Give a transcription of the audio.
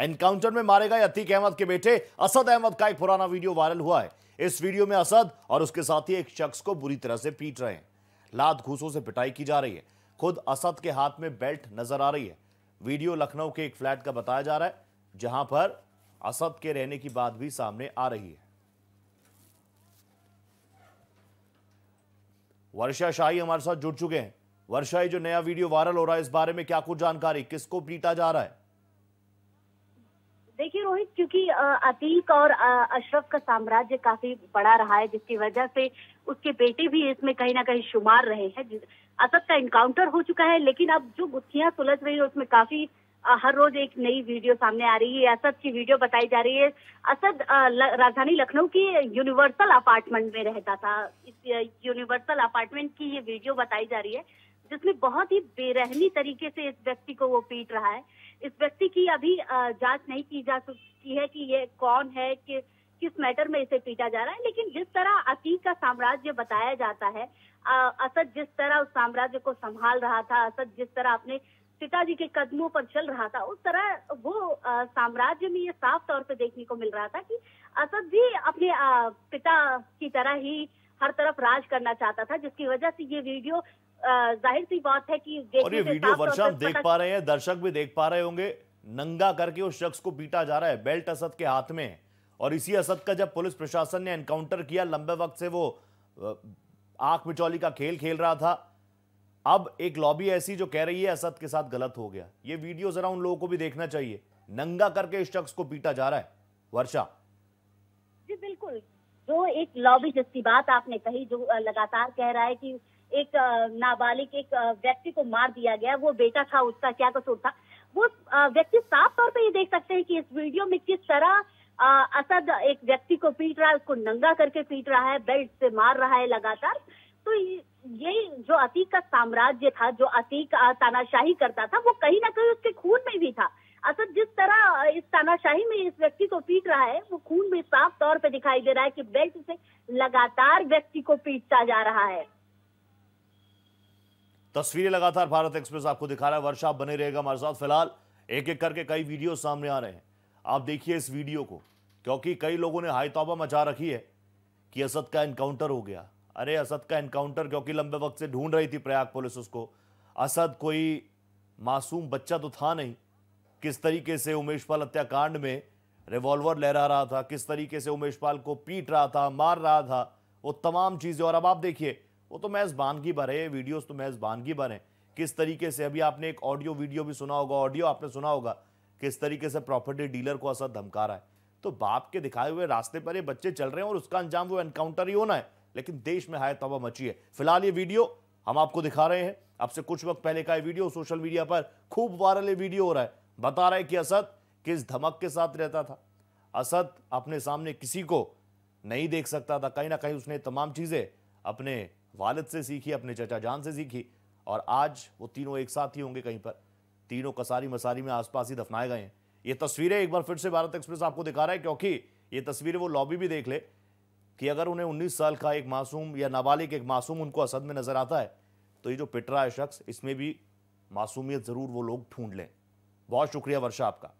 encounter में मारे गए अतीक अहमद के बेटे असद अहमद का एक पुराना वीडियो वायरल हुआ है इस वीडियो में असद और उसके साथी एक शख्स को बुरी तरह से पीट रहे हैं लात घूसों से पिटाई की जा रही है खुद असद के हाथ में बेल्ट नजर आ रही है वीडियो लखनऊ के एक फ्लैट का बताया जा रहा है जहां पर असद के रहने की बात भी सामने आ रही है वर्षा शाही हमारे साथ जुड़ चुके हैं वर्षा जो नया वीडियो वायरल हो रहा है इस बारे में क्या कुछ जानकारी किसको पीटा जा रहा है देखिए रोहित क्योंकि अतीक और अशरफ का साम्राज्य काफी बड़ा रहा है जिसकी वजह से उसके बेटे भी इसमें कहीं ना कहीं शुमार रहे हैं असद का इनकाउंटर हो चुका है लेकिन अब जो गुत्थियां सुलझ रही है उसमें काफी हर रोज एक नई वीडियो सामने आ रही है असद की वीडियो बताई जा रही है असद राजधानी लखनऊ के यूनिवर्सल अपार्टमेंट में रहता था इस यूनिवर्सल अपार्टमेंट की ये वीडियो बताई जा रही है जिसमें बहुत ही बेरहमी तरीके से इस व्यक्ति को वो पीट रहा है इस व्यक्ति की अभी जांच नहीं की जा सकती है कि ये कौन है कि किस मैटर में इसे पीटा जा रहा है लेकिन जिस तरह अतीक का साम्राज्य बताया जाता है असद जिस तरह उस साम्राज्य को संभाल रहा था असद जिस तरह अपने पिताजी के कदमों पर चल रहा था उस तरह वो साम्राज्य में ये साफ तौर पर देखने को मिल रहा था कि असद भी अपने पिता की तरह ही हर तरफ राज करना चाहता था जिसकी वजह से ये वीडियो जाहिर सी बात है कि और ये वीडियो वर्षा हम देख पा रहे हैं दर्शक भी देख पा रहे होंगे नंगा करके उस शख्स को पीटा जा रहा है बेल्ट असद के हाथ में और इसी असद का जब पुलिस प्रशासन ने एनकाउंटर किया लंबे वक्त से वो आंख बिचौली का खेल खेल रहा था अब एक लॉबी ऐसी जो कह रही है असद के साथ गलत हो गया ये वीडियो जरा उन लोगों को भी देखना चाहिए नंगा करके इस शख्स को पीटा जा रहा है वर्षा जी बिल्कुल जो एक लॉबी जिसकी बात आपने कही जो लगातार कह रहा है कि एक नाबालिग एक व्यक्ति को मार दिया गया वो बेटा था उसका क्या कसूर था वो व्यक्ति साफ तौर पे ये देख सकते हैं कि इस वीडियो में किस तरह असद एक व्यक्ति को पीट रहा है उसको नंगा करके पीट रहा है बेल्ट से मार रहा है लगातार तो ये जो अतीक का साम्राज्य था जो अतीक तानाशाही करता था वो कहीं ना कहीं उसके खून में भी था असद जिस तरह इस तानाशाही में इस व्यक्ति को पीट रहा है वो खून में साफ तौर पे दिखाई दे रहा है कि बेल्ट से लगातार व्यक्ति को पीटता जा रहा है तस्वीरें लगातार भारत एक्सप्रेस आपको दिखा रहा है वर्षा बने रहेगा हमारे साथ फिलहाल एक एक करके कई वीडियो सामने आ रहे हैं आप देखिए इस वीडियो को क्योंकि कई लोगों ने हाई तोबा मचा रखी है कि असद का एनकाउंटर हो गया अरे असद का एनकाउंटर क्योंकि लंबे वक्त से ढूंढ रही थी प्रयाग पुलिस उसको असद कोई मासूम बच्चा तो था नहीं किस तरीके से उमेश पाल हत्याकांड में रिवॉल्वर लहरा रहा था किस तरीके से उमेश पाल को पीट रहा था मार रहा था वो तमाम चीज़ें और अब आप देखिए वो तो मेज़बान की भर है वीडियोस तो मेज़बान की भर है किस तरीके से अभी आपने एक ऑडियो वीडियो भी सुना होगा ऑडियो आपने सुना होगा किस तरीके से प्रॉपर्टी डीलर को असर धमका रहा है तो बाप के दिखाए हुए रास्ते पर ये बच्चे चल रहे हैं और उसका अंजाम वो एनकाउंटर ही होना है लेकिन देश में हाय तबा मची है फिलहाल ये वीडियो हम आपको दिखा रहे हैं अब से कुछ वक्त पहले का ये वीडियो सोशल मीडिया पर खूब वायरल ये वीडियो हो रहा है बता रहा है कि असद किस धमक के साथ रहता था असद अपने सामने किसी को नहीं देख सकता था कहीं ना कहीं उसने तमाम चीज़ें अपने वालिद से सीखी अपने चचा जान से सीखी और आज वो तीनों एक साथ ही होंगे कहीं पर तीनों कसारी मसारी में आसपास ही दफनाए गए हैं ये तस्वीरें एक बार फिर से भारत एक्सप्रेस आपको दिखा रहा है क्योंकि ये तस्वीरें वो लॉबी भी देख ले कि अगर उन्हें उन्नीस साल का एक मासूम या नाबालिग एक मासूम उनको असद में नज़र आता है तो ये जो पिटरा है शख्स इसमें भी मासूमियत ज़रूर वो लोग ढूंढ लें बहुत शुक्रिया वर्षा आपका